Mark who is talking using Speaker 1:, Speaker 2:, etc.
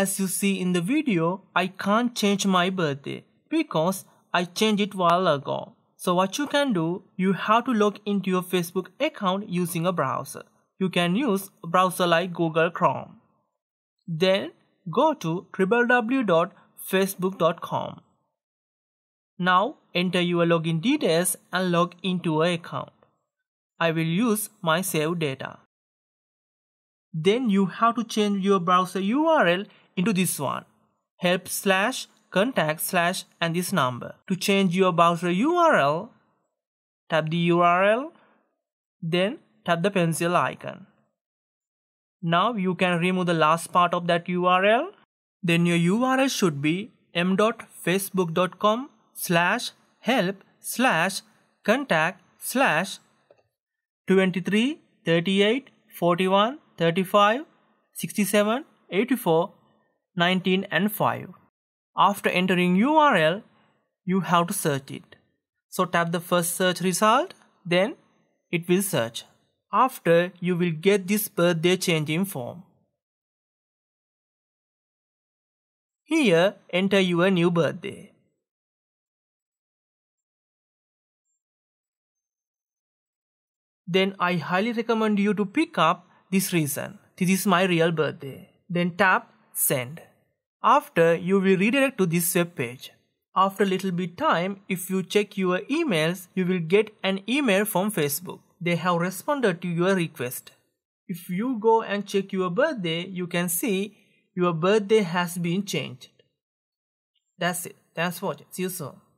Speaker 1: As you see in the video, I can't change my birthday because I changed it while ago. So what you can do, you have to log into your Facebook account using a browser. You can use a browser like Google Chrome. Then go to www.facebook.com. Now enter your login details and log into your account. I will use my saved data. Then you have to change your browser URL into this one. Help slash contact slash and this number. To change your browser URL, tap the URL, then tap the pencil icon. Now you can remove the last part of that URL. Then your URL should be m.facebook.com slash help slash contact slash 23 38 41 35 67 84 19 and 5. After entering URL, you have to search it. So tap the first search result, then it will search.
Speaker 2: After, you will get this birthday changing form. Here, enter your new birthday. Then I highly
Speaker 1: recommend you to pick up this reason. This is my real birthday. Then tap send. After you will redirect to this web page. After little bit time, if you check your emails, you will get an email from Facebook. They have responded to your request. If you go and check your birthday, you can see your
Speaker 2: birthday has been changed. That's it. Thanks for watching. See you soon.